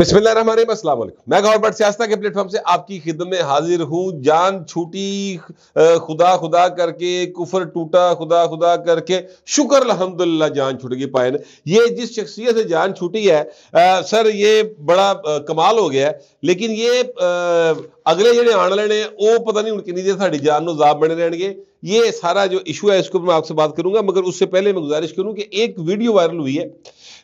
बिस्मिल्लाम मैं गौरबट सियासता के प्लेटफॉर्म से आपकी खिदम में हाजिर हूँ जान छूटी खुदा खुदा करके कुफर टूटा खुदा खुदा करके शुक्र अलहमदुल्ला जान छूट गई पायन ये जिस शख्सियत से जान छूटी है आ, सर ये बड़ा आ, कमाल हो गया है लेकिन ये आ, अगले जो आने ਲੈਣੇ ਉਹ ਪਤਾ ਨਹੀਂ ਹੁਣ ਕਿੰਨੀ ਦੇਰ ਸਾਡੀ ਜਾਨ ਨੂੰ ਜ਼ਾਬ ये सारा जो इशू है इसको मैं आपसे बात करूंगा मगर उससे पहले मैं गुजारिश करूं कि एक वीडियो वायरल हुई है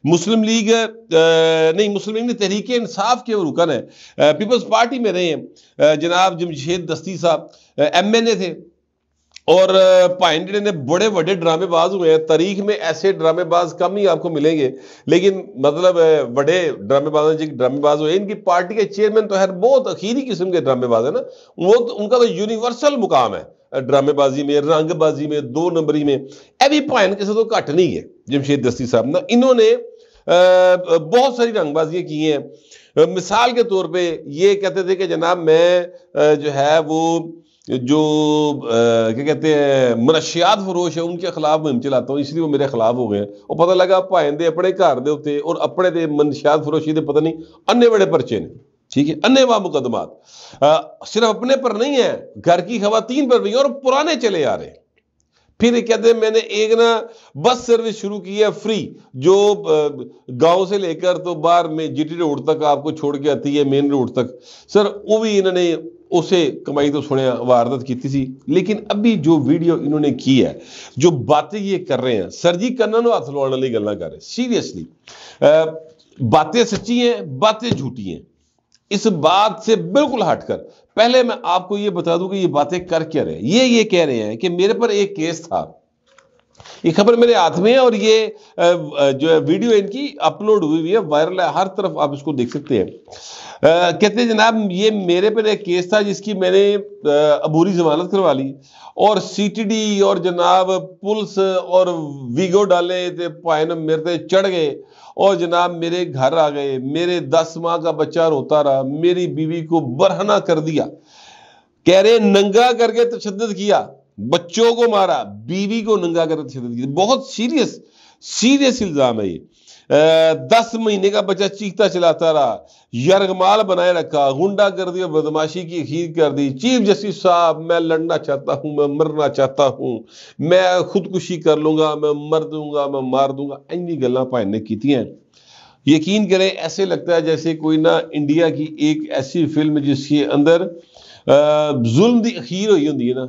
मुस्लिम लीग नहीं मुस्लिम लीग ने तहरीक इंसाफ के रुकन है पीपल्स पार्टी में रहे हैं जनाब जमशेद दस्ती साहब एम एन ए थे और पाइंडे ने बड़े बड़े ड्रामेबाज हुए हैं तारीख में ऐसे ड्रामेबाज कम ही आपको मिलेंगे लेकिन मतलब बड़े ड्रामेबाज जी ड्रामेबाज हुए इनकी पार्टी के चेयरमैन तो है बहुत अखीरी किस्म के ड्रामेबाज है ना वो तो उनका तो यूनिवर्सल मुकाम है ड्रामेबाजी में रंगबाजी में दो नंबरी में ਇਹ ਵੀ ਭਾਇਨ ਕਿਸੇ ਤੋਂ ਘੱਟ ਨਹੀਂ ਹੈ ਜਮਸ਼ੇਦ ਦਸਤੀ ਸਾਹਿਬ ਨਾ ਇਹਨਾਂ बहुत सारी रंगबाजियाँ की हैं मिसाल के तौर पे ये कहते थे कि जनाब मैं जो है वो जो क्या कहते हैं मनशियात फरोश है उनके खिलाफ मुहिम चलाता हूँ इसलिए वो मेरे खिलाफ हो गए और पता लगा भाएं दे अपने घर के उ और अपने दे मनशियात फरोशी के पता नहीं अन्ने बड़े परचे ने ठीक है अनेवा मुकदमात आ, सिर्फ अपने पर नहीं है घर की खातन पर भी और पुराने चले आ रहे फिर कहते हैं मैंने एक ना बस सर्विस शुरू की है फ्री जो गांव से लेकर तो बाहर में जीटी रोड तक आपको छोड़ के आती है मेन रोड तक सर वो भी इन्होंने उसे कमाई तो सुने वारदात की थी लेकिन अभी जो वीडियो इन्होंने की है जो बातें ये कर रहे हैं सर जी कन्ना हाथ लवाने गल कर रहे सीरियसली बातें सच्ची हैं बातें झूठी हैं इस बात से बिल्कुल हटकर पहले मैं आपको ये बता दूं कि ये बातें कर क्या रहे ये ये कह रहे हैं कि मेरे पर एक केस था ये खबर मेरे हाथ में है और ये जो है वीडियो इनकी अपलोड हुई हुई है वायरल है हर तरफ आप इसको देख सकते हैं कहते हैं जनाब ये मेरे पर एक केस था जिसकी मैंने अबूरी जमानत करवा ली और सीटीडी और जनाब पुलिस और वीगो डाले थे पायन मेरे थे चढ़ गए और जनाब मेरे घर आ गए मेरे दस माह का बच्चा रोता रहा मेरी बीवी को बरहना कर दिया कह रहे नंगा करके तशद किया बच्चों को मारा बीवी को नंगा कर बहुत सीरियस सीरियस इल्ज़ाम है ये दस महीने का बच्चा चीखता चलाता रहा यरगमाल बनाए रखा गुंडा कर दिया बदमाशी की खीर कर दी चीफ जस्टिस साहब मैं लड़ना चाहता हूं मैं मरना चाहता हूं मैं खुदकुशी कर लूंगा मैं मर दूंगा मैं मार दूंगा इन्नी गल् भाई ने की हैं यकीन करें ऐसे लगता है जैसे कोई ना इंडिया की एक ऐसी फिल्म जिसके अंदर जुल्म की अखीर हुई होंगी ना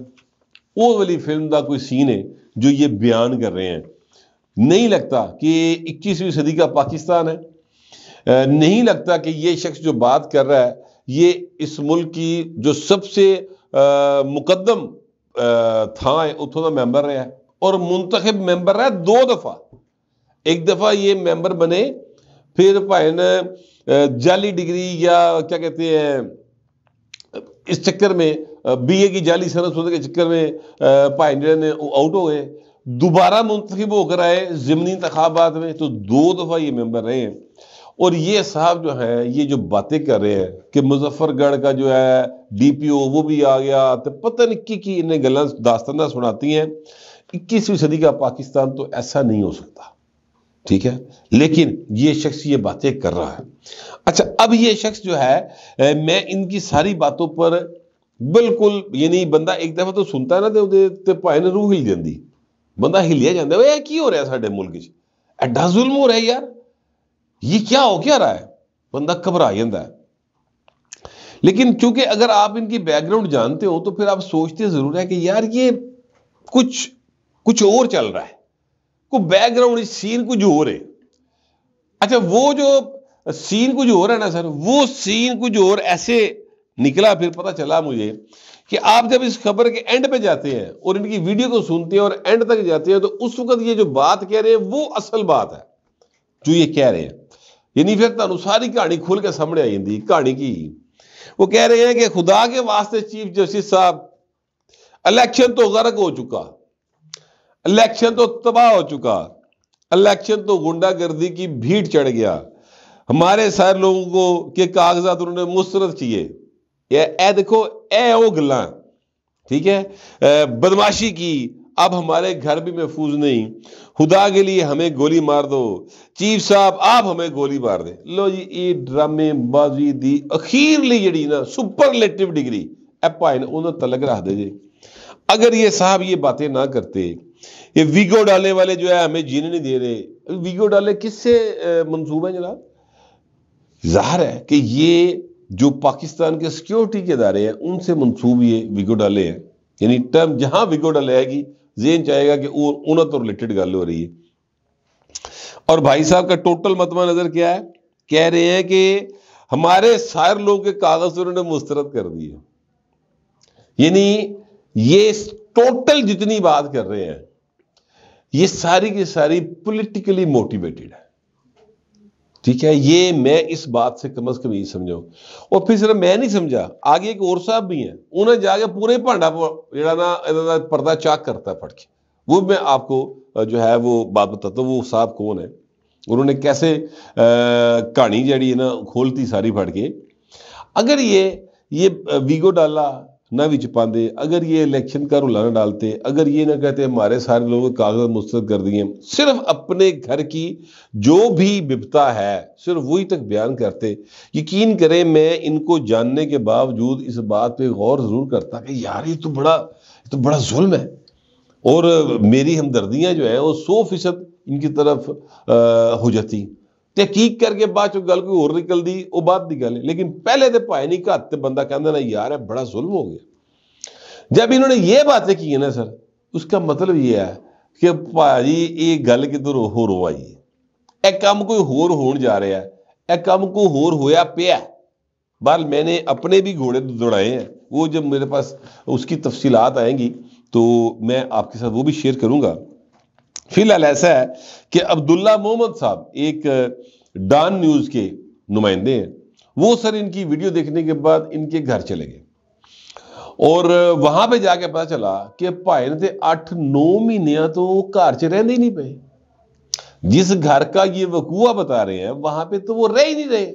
ਉਹ वाली फिल्म का कोई सीन है जो ये बयान कर रहे हैं नहीं लगता कि इक्कीसवीं सदी का पाकिस्तान है नहीं लगता कि ये शख्स जो बात कर रहा है ये इस मुल्क की जो सबसे मुकदम था उतों का मैंबर रहा है और मुंतखब मैंबर रहा है दो दफ़ा एक दफ़ा ये मैंबर बने फिर भाई जाली डिग्री या क्या कहते हैं इस चक्कर में बी ए की जाली सरस्वती के चक्कर में पाइंडर ने आउट हो गए दोबारा मुंतखब होकर आए ज़मनी इंतबात में तो दो दफ़ा ये मेम्बर रहे हैं और ये साहब जो है ये जो बातें कर रहे हैं कि मुजफ्फरगढ़ का जो है डी पी ओ वो भी आ गया तो पता नहीं की, की इन्हें गलत दास्तान सुनाती हैं इक्कीसवीं सदी का पाकिस्तान तो ऐसा नहीं हो सकता ठीक है लेकिन ये शख्स ये बातें कर रहा है अच्छा अब ये शख्स जो है मैं इनकी सारी बातों पर बिल्कुल यानी बंदा एक दफा तो सुनता ਨਾ ਤੇ ਉਹਦੇ ਤੇ ਭਾਏ ਨੇ ਰੂਹ ਹਿਲ ਜਾਂਦੀ ਬੰਦਾ ਹਿਲਿਆ ਜਾਂਦਾ ਓਏ ਕੀ ਹੋ ਰਿਹਾ ਸਾਡੇ ਮੁਲਕ 'ਚ ਐਡਾ ਜ਼ੁਲਮ ਹੋ ਰਿਹਾ ਯਾਰ ये क्या हो क्या रहा है बंदा घबरा जाता है लेकिन चूंकि अगर आप इनकी बैकग्राउंड जानते हो तो फिर आप सोचते जरूर है कि यार ये कुछ कुछ और चल रहा है को बैकग्राउंड सीन कुछ और है अच्छा वो जो सीन कुछ और है ना सर वो सीन कुछ और ऐसे निकला फिर पता चला मुझे कि आप जब इस खबर के एंड पे जाते हैं और इनकी वीडियो को सुनते हैं और एंड तक जाते हैं तो उस वक्त ये जो बात कह रहे हैं वो असल बात है जो ये कह रहे हैं यानी फिर तुम तो सारी कहानी खुल के सामने आई थी कहानी की वो कह रहे हैं कि खुदा के वास्ते चीफ जस्टिस साहब इलेक्शन तो गर्क हो चुका इलेक्शन तो तबाह हो चुका इलेक्शन तो गुंडागर्दी की भीड़ चढ़ गया हमारे सारे लोगों को के कागजात उन्होंने मुस्रत किए ये ए देखो ए ओ गला ठीक है बदमाशी की अब हमारे घर भी महफूज नहीं खुदा के लिए हमें गोली मार दो चीफ साहब आप हमें गोली मार दे लो जी ये ड्रामे बाजी दी अखीरली जड़ी ना सुपरलेटिव डिग्री ए उन्हें ने तलक रख दे जी अगर ये साहब ये बातें ना करते ये वीगो डाले वाले जो है हमें जीने नहीं दे रहे वीगो डाले किससे मंसूब है जनाब जाहिर है कि ये जो पाकिस्तान के सिक्योरिटी के इदारे हैं उनसे मनसूब ये विगो डाले हैं यानी टर्म जहां विगो डाले आएगी जेन चाहेगा कि उन तो रिलेटेड गल हो रही है और भाई साहब का टोटल मतम नजर क्या है कह रहे हैं कि हमारे सारे लोगों के कागज तो उन्होंने मुस्तरद कर दिए यानी ये टोटल जितनी बात कर रहे हैं ये सारी की सारी पॉलिटिकली मोटिवेटेड है ठीक है ये मैं इस बात से कम अज कम यही समझाऊ और फिर सिर्फ मैं नहीं समझा आगे एक और साहब भी हैं उन्हें जाके पूरे भांडा जरा ना पर्दा चाक करता है फटके वो मैं आपको जो है वो बात बताता हूँ वो साहब कौन है उन्होंने कैसे कहानी जड़ी है ना खोलती सारी फट के अगर ये ये वीगो डाला ना बिच पाते अगर ये इलेक्शन का रुलाना डालते अगर ये ना कहते हमारे सारे लोग कागज मुस्तरद कर दिए सिर्फ अपने घर की जो भी विपता है सिर्फ वही तक बयान करते यकीन करें मैं इनको जानने के बावजूद इस बात पे गौर ज़रूर करता कि यार ये तो बड़ा तो बड़ा जुल्म है और मेरी हमदर्दियाँ जो है वो सौ फीसद इनकी तरफ आ, हो जाती ਤਹਿਕੀਕ करके बाद चो गल ਕੋਈ ਹੋਰ ਨਿਕਲਦੀ ਉਹ ਬਾਅਦ ਦੀ ਗੱਲ ਹੈ ਲੇਕਿਨ ਪਹਿਲੇ ਤੇ ਭਾਈ ਨਹੀਂ ਘੱਟ ਤੇ ਬੰਦਾ ਕਹਿੰਦਾ ਨਾ ਯਾਰ ਇਹ ਬੜਾ ਜ਼ੁਲਮ ਹੋ ਗਿਆ जब इन्होंने ये बातें की है ना सर उसका मतलब ये है कि भाजी ये गल किधर होर हो आई है यह काम कोई होर हो जा रहा है यह काम कोई होर होया पे बाल मैंने अपने भी घोड़े दौड़ाए हैं वो जब मेरे पास उसकी तफसीलात आएंगी तो मैं आपके साथ वो भी शेयर करूँगा फिलहाल ऐसा है कि अब्दुल्ला मोहम्मद साहब एक डॉन न्यूज़ के नुमाइंदे हैं वो सर इनकी वीडियो देखने के बाद इनके घर चले गए और वहां पे जाके पता चला कि भाई ने अठ तो नौ महीनिया तो घर च रहते ही नहीं पे जिस घर का ये वकूआ बता रहे हैं वहां पे तो वो रह ही नहीं रहे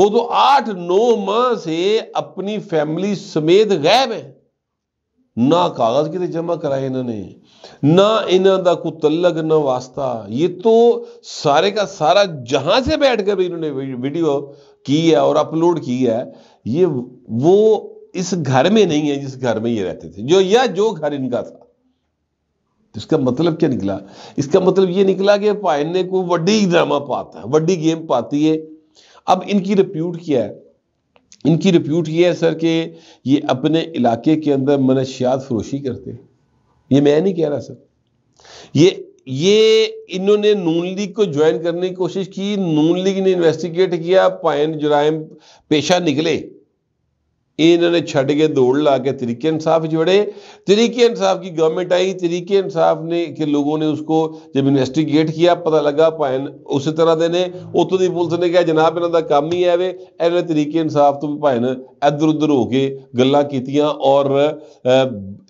वो तो आठ नौ माह से अपनी फैमिली समेत गायब है ना कागज कि जमा कराए इन्होंने ना इन्हों का ਦਾ तलग ਤਲਗ वास्ता ये तो सारे का सारा जहां से बैठ कर भी इन्होंने वीडियो की है और अपलोड की है ये वो इस घर में नहीं है जिस घर में ये रहते थे जो या जो घर इनका था तो इसका मतलब क्या निकला इसका मतलब ये निकला कि पाइन ने कोई वड्डी ड्रामा पाता है वीडी गेम पाती है अब इनकी रिप्यूट क्या है इनकी रिप्यूट ये है सर कि ये अपने इलाके के अंदर मनशियात फरोशी करते हैं ये मैं नहीं कह रहा सर ये ये इन्होंने नून लीग को ज्वाइन करने की कोशिश की नून लीग ने इन्वेस्टिगेट किया पाइन जुराइम पेशा निकले ਇਹਨਾਂ ਨੇ ਛੱਡ ਕੇ ਦੌੜ ਲਾ ਕੇ ਤਰੀਕੇ ਇਨਸਾਫ ਜੁੜੇ ਤਰੀके इंसाफ की गवर्नमेंट आई तरीके इंसाफ ने के लोगों ने उसको जब इन्वेस्टिगेट किया पता लगा ਭੈਣ ਉਸੇ ਤਰ੍ਹਾਂ ਦੇ ਨੇ ਉੱਥੋਂ ਦੀ ਪੁਲਿਸ ਨੇ ਕਿਹਾ ਜਨਾਬ ਇਹਨਾਂ ਦਾ ਕੰਮ ਹੀ ਐਵੇਂ ਇਹਨਾਂ ਤਰੀਕੇ ਇਨਸਾਫ ਤੋਂ ਵੀ ਭੈਣ ਇੱਧਰ ਉੱਧਰ ਹੋ ਕੇ ਗੱਲਾਂ ਕੀਤੀਆਂ ਔਰ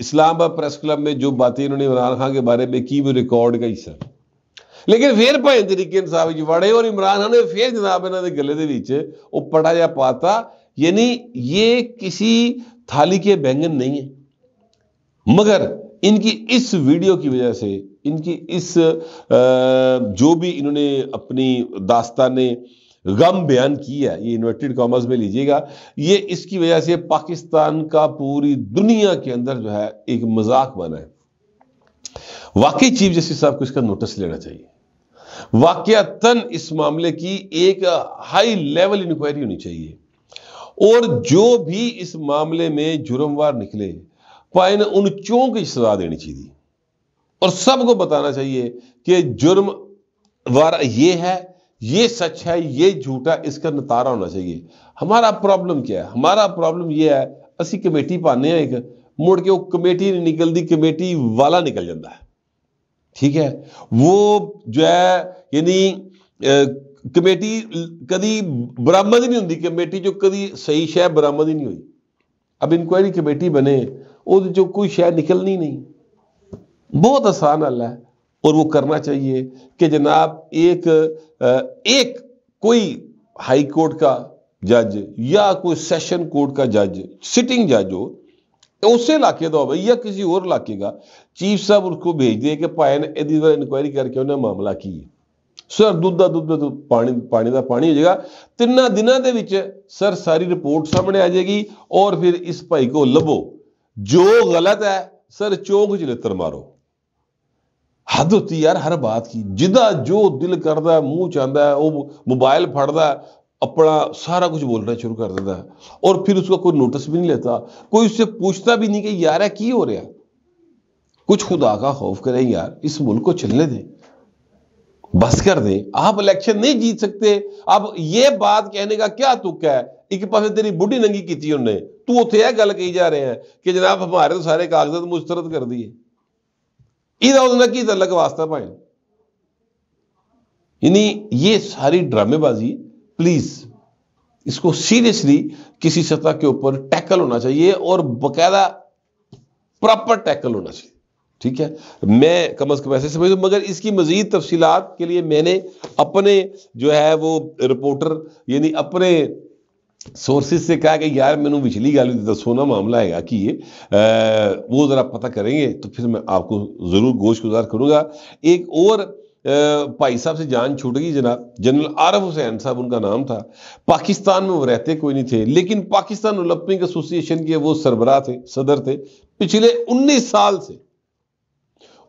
ਇਸਲਾਮਾਬਾਦ ਪ੍ਰੈਸ ਕਲੱਬ में जो बातें इन्होंने इमरान खान के बारे में की वो रिकॉर्ड का हिस्सा ਲੇਕਿਨ ਫਿਰ ਭਾਈ ਤਰੀਕੇ ਇਨਸਾਫ ਵਿੱਚ ਵੜੇ ਔਰ ਇਮਰਾਨ ਖਾਨ ਨੇ ਫਿਰ ਜਨਾਬ ਇਹਨਾਂ ਦੇ ਗੱਲੇ ਦੇ ਵਿੱਚ ਉਹ ਪੜਾ ਜਾ ਪਾਤਾ यानी ये किसी थाली के बैंगन नहीं है मगर इनकी इस वीडियो की वजह से इनकी इस जो भी इन्होंने अपनी दास्तान गम बयान किया ये इन्वर्टेड कॉमर्स में लीजिएगा ये इसकी वजह से पाकिस्तान का पूरी दुनिया के अंदर जो है एक मजाक बना है वाकई चीफ जस्टिस साहब को इसका नोटिस लेना चाहिए वाकयातन इस मामले की एक हाई लेवल इंक्वायरी होनी चाहिए और जो भी इस मामले में जुर्मवार निकले ने उन चों की सजा देनी चाहिए और सबको बताना चाहिए कि जुर्म वार ये है ये सच है ये झूठा इसका नतारा होना चाहिए हमारा प्रॉब्लम क्या है हमारा प्रॉब्लम ये है असी कमेटी पाने एक मुड़ के वो कमेटी नहीं निकलती कमेटी वाला निकल जाता है ठीक है वो जो है यानी ਕਮੇਟੀ बरामद ही नहीं होंगी कमेटी चो कभी सही ਸ਼ੈ ਬਰਾਮਦ ही नहीं हुई अब इंक्वायरी कमेटी बने वो जो कोई शह निकलनी नहीं बहुत आसान हल है और वो करना चाहिए कि जनाब एक एक कोई हाई कोर्ट का जज या कोई सेशन कोर्ट का जज सिटिंग जज हो उस इलाके का हो या किसी और इलाके का चीफ साहब उसको भेज दिए कि भाई ने इनक्वायरी करके उन्हें मामला की है ਸਰ ਦੁੱਧ ਦਾ ਦੁੱਧ ਦਾ ਪਾਣੀ ਪਾਣੀ ਦਾ ਪਾਣੀ ਹੋ ਜਾਏਗਾ ਤਿੰਨਾਂ ਦਿਨਾਂ ਦੇ ਵਿੱਚ ਸਰ ਸਾਰੀ ਰਿਪੋਰਟ ਸਾਹਮਣੇ ਆ ਜਾਏਗੀ ਔਰ ਫਿਰ ਇਸ ਭਾਈ ਕੋ ਲੱਭੋ ਜੋ ਗਲਤ ਹੈ ਸਰ ਚੋਗ ਚ ਲੱਤਰ ਮਾਰੋ ਹੱਦ ਹੁੰਦੀ ਯਾਰ ਹਰ ਬਾਤ ਕੀ ਜਿਹਦਾ ਜੋ ਦਿਲ ਕਰਦਾ ਮੂੰਹ ਚਾਂਦਾ ਉਹ ਮੋਬਾਈਲ ਫੜਦਾ अपना सारा कुछ बोलना शुरू कर देता है और फिर उसका कोई नोटिस भी नहीं लेता कोई उससे ਪੁੱਛਦਾ ਵੀ ਨਹੀਂ ਕਿ ਯਾਰ ਇਹ ਕੀ ਹੋ ਰਿਹਾ ਕੁਝ ਖੁਦਾ ਦਾ ਖੌਫ ਕਰੇ ਯਾਰ ਇਸ ਮੁਲਕ ਕੋ ਚੱਲਨੇ ਦੇ बस कर दे आप इलेक्शन नहीं जीत सकते अब ये बात कहने का क्या तुक है एक पास तेरी बुढ़ी ਨੰਗੀ की उन्हें तू उ यह गल कही जा रहे हैं कि जनाब हमारे तो सारे कागजात मुस्तरद कर दिए ਉਹਨਾਂ ਕੀ ਤਲਕ यानी ये सारी ड्रामेबाजी प्लीज इसको सीरियसली किसी सतह के ऊपर टैकल होना चाहिए और बकायदा प्रॉपर टैकल होना चाहिए ठीक है मैं कम अज कम ऐसे समझ मगर इसकी मजीद तफसीत के लिए मैंने अपने जो है वो रिपोर्टर यानी अपने सोर्सेज से कहा कि यार मैंने पिछली गल दसोना तो मामला है कि ये आ, वो ज़रा पता करेंगे तो फिर मैं आपको ज़रूर गोश गुजार करूँगा एक और भाई साहब से जान छूट गई जनाब जनरल आरफ हुसैन साहब उनका नाम था पाकिस्तान में वो रहते कोई नहीं थे लेकिन पाकिस्तान ओलंपिक एसोसिएशन के वो सरबरा थे सदर थे पिछले 19 साल से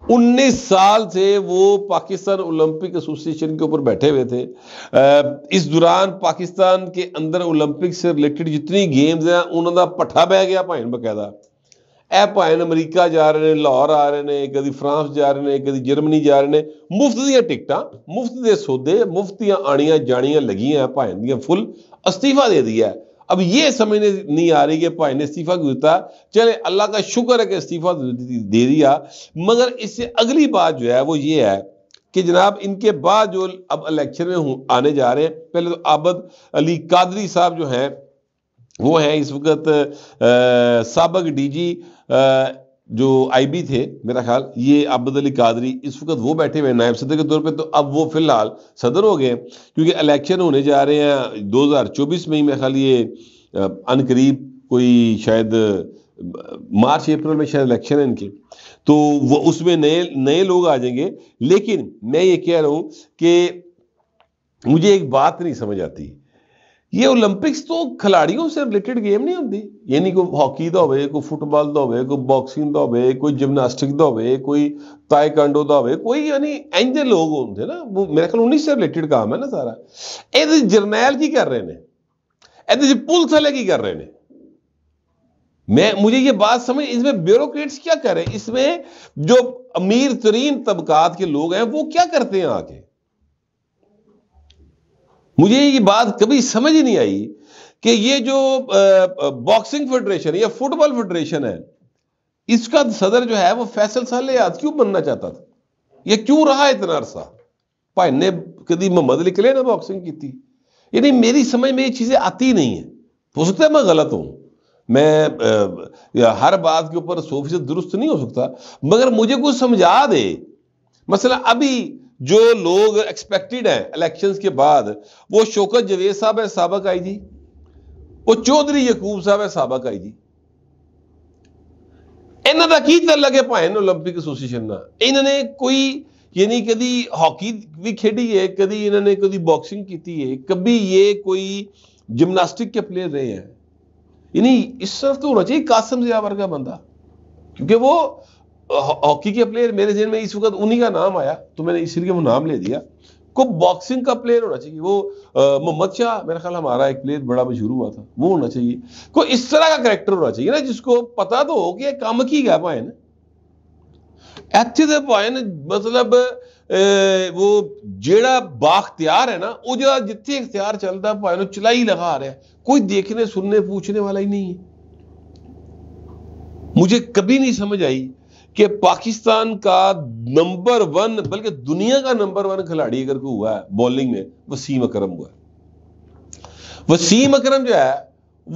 19 साल से वो पाकिस्तान ओलंपिक एसोसिएशन के ऊपर बैठे हुए थे इस दौरान पाकिस्तान के अंदर ओलंपिक से रिलेटेड जितनी गेम्स हैं ਉਹਨਾਂ ਦਾ ਪੱਠਾ ਬਹਿ ਗਿਆ ਭਾਵੇਂ ਬਕਾਇਦਾ ਇਹ ਭਾਵੇਂ ਅਮਰੀਕਾ ਜਾ ਰਹੇ ਨੇ ਲਾਹੌਰ ਆ ਰਹੇ ਨੇ ਕਦੀ ਫਰਾਂਸ ਜਾ ਰਹੇ ਨੇ ਕਦੀ ਜਰਮਨੀ ਜਾ ਰਹੇ ਨੇ ਮੁਫਤ ਦੀਆਂ ਟਿਕਟਾਂ ਮੁਫਤ ਦੇ ਸੌਦੇ ਮੁਫਤ ਦੀਆਂ ਆਣੀਆਂ ਜਾਣੀਆਂ ਲੱਗੀਆਂ ਭਾਵੇਂ ਦੀਆਂ ਫੁੱਲ ਅਸਤੀਫਾ ਦੇ ਦਿਆ अब ये समझ नहीं आ रही कि भाई ने इस्तीफा क्यों दिता चले अल्लाह का शुक्र है कि इस्तीफा दे दिया मगर इससे अगली बात जो है वो ये है कि जनाब इनके बाद जो अब इलेक्शन में आने जा रहे हैं पहले तो आबद अली कादरी साहब जो हैं वो हैं इस वक्त सबक डीजी जो आईबी थे मेरा ख्याल ये आबद अली कादरी इस वक्त वो बैठे हुए हैं नायब सदर के तौर पे तो अब वो फिलहाल सदर हो गए क्योंकि इलेक्शन होने जा रहे हैं 2024 में ही मेरा ख्याल ये अनकरीब कोई शायद मार्च अप्रैल में शायद इलेक्शन है इनके तो वो उसमें नए नए लोग आ जाएंगे लेकिन मैं ये कह रहा हूँ कि मुझे एक बात नहीं समझ आती ये ओलंपिक्स तो खिलाड़ियों से रिलेटेड गेम नहीं होंगी यानी कोई हॉकी का होवे कोई फुटबॉल का होवे कोई बॉक्सिंग का होवे कोई जिमनास्टिक का होवे कोई ताइकांडो का होवे कोई यानी इंज लोग होंगे ना वो मेरे ख्याल उन्हीं से रिलेटेड काम है ना सारा ये जरनैल की कर रहे हैं ये पुलिस वाले की कर रहे हैं मैं मुझे ये बात समझ इसमें ब्यूरोक्रेट्स क्या करें इसमें जो अमीर तरीन तबकात के लोग हैं वो क्या करते हैं आके मुझे ये बात कभी समझ ही नहीं आई कि ये जो बॉक्सिंग फेडरेशन या फुटबॉल फेडरेशन है इसका सदर जो है वो फैसल साल याद क्यों बनना चाहता था ये क्यों रहा इतना अरसा भाई ने कभी मोहम्मद अली कले ना बॉक्सिंग की थी यानी मेरी समझ में ये चीज़ें आती नहीं है हो सकता है मैं गलत हूं मैं आ, हर बात के ऊपर सोफी से दुरुस्त नहीं हो सकता मगर मुझे कुछ समझा दे मसला अभी जो लोग एक्सपेक्टेड हैं इलेक्शंस के बाद वो शोकत जवेद साहब है सबक आई जी वो चौधरी यकूब साहब है सबक आई जी इन्हों का की ਤਲਕ ਹੈ ਭਾਵੇਂ 올림픽 ਐਸੋਸੀਏਸ਼ਨ ਨਾਲ ਇਹਨਾਂ ਨੇ ਕੋਈ ਯਾਨੀ ਕਦੀ ਹਾਕੀ ਵੀ ਖੇਡੀ ਹੈ कभी ਇਹਨਾਂ ਨੇ ਕਦੀ ਬਾਕਸਿੰਗ ਕੀਤੀ ਹੈ ਕਦੀ ਇਹ ਕੋਈ जिमनास्टिक के प्लेयर रहे हैं यानी इस तरफ तो होना चाहिए कासम जिया वर्ग का बंदा क्योंकि वो हॉकी के प्लेयर मेरे जहन में इस वक्त उन्हीं का नाम आया तो मैंने इसीलिए वो नाम ले दिया को बॉक्सिंग का प्लेयर होना चाहिए वो मोहम्मद शाह मेरा ख्याल हमारा एक प्लेयर बड़ा मशहूर हुआ था वो होना चाहिए को इस तरह का करेक्टर होना चाहिए ना जिसको पता तो हो कि काम की गया पाए ना पाए ਇੱਥੇ ਦੇ वो जेड़ा बाख्तियार है ना वो जो जितने इख्तियार चलता पाए ना ਭਾਵੇਂ ਨੂੰ ਚਲਾਈ रहा है कोई देखने सुनने पूछने वाला ही नहीं है मुझे कभी नहीं समझ आई कि पाकिस्तान का नंबर वन बल्कि दुनिया का नंबर वन खिलाड़ी अगर कोई हुआ है बॉलिंग में वसीम अकरम हुआ है वसीम अकरम जो है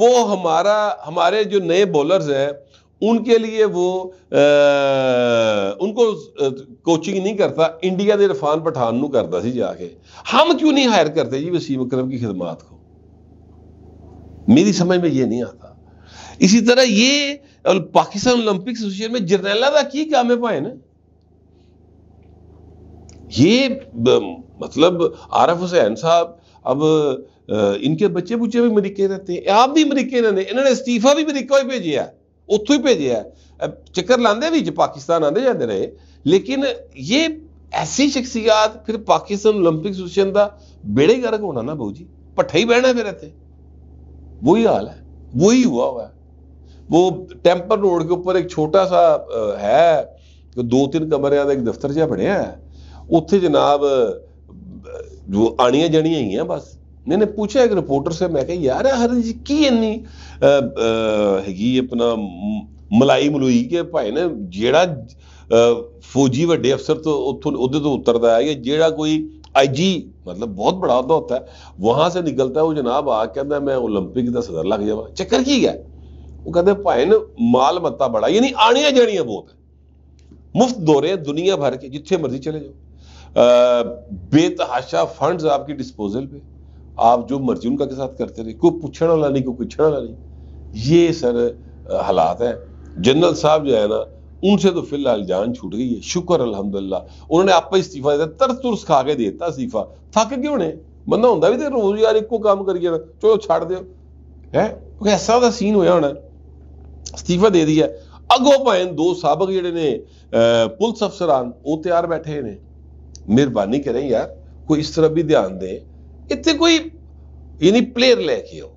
वो हमारा हमारे जो नए बॉलर्स हैं उनके लिए वो आ, उनको कोचिंग नहीं करता इंडिया के इरफान पठान करता ਕਰਦਾ जाके हम क्यों नहीं हायर करते जी वसीम अकरम की खिदमत को मेरी समझ में ये नहीं आता इसी तरह ये पाकिस्तान ओलंपिक एसोसिएशन में जर्नैला अदा की कामे पाए ना ये मतलब आरफ हुसैन साहब अब इनके बच्चे बुच्चे भी अमरीके रहते हैं आप भी अमरीके रहते इन्होंने इस्तीफा भी अमरीका ही भेजे उतों ही भेजे चक्कर लाते भी पाकिस्तान आते जाते रहे लेकिन ये ऐसी शख्सियात फिर पाकिस्तान ओलंपिक एसोसिएशन का बेड़े गर्क होना ना बहू जी पट्ठा ही बहना फिर इतने वही हाल है वही हुआ हुआ है ਉਹ ਟੈਂਪਰ ਰੋਡ ਦੇ ਉੱਪਰ ਇੱਕ ਛੋਟਾ ਸਾ ਹੈ ਦੋ ਤਿੰਨ ਕਮਰਿਆਂ ਦਾ ਇੱਕ ਦਫ਼ਤਰ ਜਿਹਾ ਬਣਿਆ ਉੱਥੇ ਜਨਾਬ ਜੋ ਆਣੀਆਂ ਜਣੀਆਂ ਹੀ ਆ ਬਸ ਨੇ ਪੁੱਛਿਆ ਇੱਕ ਰਿਪੋਰਟਰ ਸੇ ਮੈਂ ਕਿਹਾ ਯਾਰ ਹਰ ਜੀ ਕੀ ਇੰਨੀ ਹੈਗੀ ਆਪਣਾ ਮਲਾਈ ਮਲੂਈ ਕੇ ਭਾਈ ਨੇ ਜਿਹੜਾ ਫੌਜੀ ਵੱਡੇ ਅਫਸਰ ਤੋਂ ਉੱਥੋਂ ਉਹਦੇ ਤੋਂ ਉਤਰਦਾ ਹੈ ਜਾਂ ਜਿਹੜਾ ਕੋਈ ਮਤਲਬ ਬਹੁਤ बहुत बड़ा ਹੁੰਦਾ ਹੈ ਵਹਾਂ ਸੇ ਨਿਕਲਦਾ ਹੈ ਉਹ ਜਨਾਬ ਆ ਕੇ ਕਹਿੰਦਾ ਮੈਂ 올림픽 ਦਾ ਸਦਰ ਲੱਗ ਜਾਵਾਂ ਚੱਕਰ ਕੀ ਹੈ ਉਹ ਕਹਿੰਦੇ ਭਾਈ ਨੇ ਮਾਲ ਮੱਤਾ ਬੜਾ ਯਾਨੀ ਆਣੀਆਂ ਜਾਣੀਆਂ ਬਹੁਤ ਹੈ ਮੁਫਤ ਦੌਰੇ ਦੁਨੀਆ ਭਰ ਕੇ ਜਿੱਥੇ ਮਰਜ਼ੀ ਚਲੇ ਜਾਓ ਬੇਤਹਾਸ਼ਾ ਫੰਡਸ ਆਪਕੀ ਡਿਸਪੋਜ਼ਲ ਪੇ ਆਪ ਜੋ ਮਰਜ਼ੀ ਉਹਨਾਂ ਕੇ ਸਾਥ ਕਰਤੇ ਰਹੇ ਕੋਈ ਪੁੱਛਣ ਵਾਲਾ ਨਹੀਂ ਕੋਈ ਪੁੱਛਣ ਵਾਲਾ ਨਹੀਂ ਇਹ ਸਰ ਹਾਲਾਤ ਹੈ ਜਨਰਲ ਸਾਹਿਬ ਜੋ ਹੈ ਨਾ ਉਨਸੇ ਤੋਂ ਫਿਲਹਾਲ ਜਾਨ ਛੁੱਟ ਗਈ ਹੈ ਸ਼ੁਕਰ ਅਲਹਮਦੁਲਿਲਾ ਉਹਨਾਂ ਨੇ ਆਪਾਂ ਇਸਤੀਫਾ ਦੇ ਤਰਤੁਰਸ ਖਾ ਕੇ ਦਿੱਤਾ ਸੀਫਾ ਥੱਕ ਕਿਉਂ ਨੇ ਬੰਦਾ ਹੁੰਦਾ ਵੀ ਤੇ ਰੋਜ਼ ਯਾਰ ਇੱਕੋ ਕੰਮ ਕਰੀ ਜਾਣਾ ਚਲੋ ਛੱਡ ਦਿਓ ਹੈ ਕੋਈ ਐਸਾ ਦਾ ਸੀਨ ਹੋਇਆ ਹੋਣਾ ਅਸਤੀਫਾ दे ਦਿਆ ਅੱਗੋਂ भाएं दो सबक ਜਿਹੜੇ ने पुलिस अफसर वो तैयार बैठे ने मेहरबानी करें यार कोई इस तरह भी ध्यान ਦੇ इतने कोई यानी प्लेयर लेके हो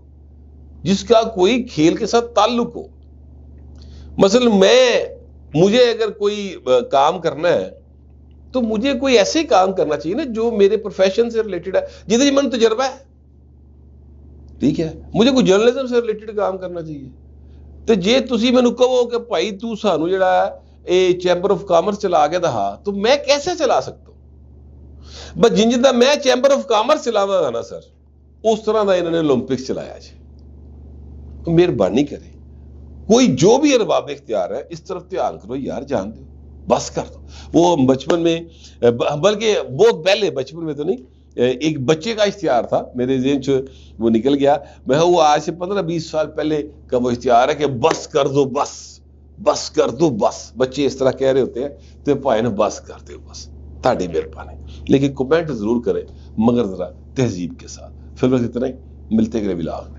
जिसका कोई खेल के साथ ताल्लुक हो मसल मैं मुझे अगर कोई काम करना है तो मुझे कोई ऐसे काम करना चाहिए ना जो मेरे प्रोफेशन से रिलेटेड है जिधर मन तजर्बा है ठीक है मुझे कोई जर्नलिज्म से रिलेटेड काम करना चाहिए ਤੇ ਜੇ ਤੁਸੀਂ ਮੈਨੂੰ ਕਹੋ ਕਿ ਭਾਈ ਤੂੰ ਸਾਨੂੰ ਜਿਹੜਾ ਇਹ ਚੈਂਬਰ ਆਫ ਕਾਮਰਸ ਚਲਾ ਕੇ ਦਹਾ ਤੂੰ ਮੈਂ ਕਿਵੇਂ ਚਲਾ ਸਕਦਾ ਬਸ ਜਿੰਜ ਦਾ ਮੈਂ ਚੈਂਬਰ ਆਫ ਕਾਮਰਸ ਚਲਾਵਾਂਗਾ ਨਾ ਸਰ ਉਸ ਤਰ੍ਹਾਂ ਦਾ ਇਹਨਾਂ ਨੇ 올림픽 ਚਲਾਇਆ ਜੀ ਮਿਹਰਬਾਨੀ ਕਰੇ ਕੋਈ ਜੋ ਵੀ अरबाब इख्तियार ਹੈ ਇਸ तरफ ਧਿਆਨ ਕਰੋ ਯਾਰ जान ਬਸ ਕਰ ਦੋ ਉਹ ਬਚਪਨ बचपन ਬਲਕਿ बल्कि ਪਹਿਲੇ ਬਚਪਨ बचपन ਤਾਂ ਨਹੀਂ एक बच्चे का इश्तिहार था मेरे जेन वो निकल गया मैं वो आज से पंद्रह बीस साल पहले का वो इश्तिहार है कि बस कर दो बस बस कर दो बस बच्चे इस तरह कह रहे होते हैं तो भाई ने बस कर दो बस ताड़ी मेहरबानी लेकिन कमेंट जरूर करें मगर ज़रा तहजीब के साथ फिर बस इतना ही मिलते गए बिलाग में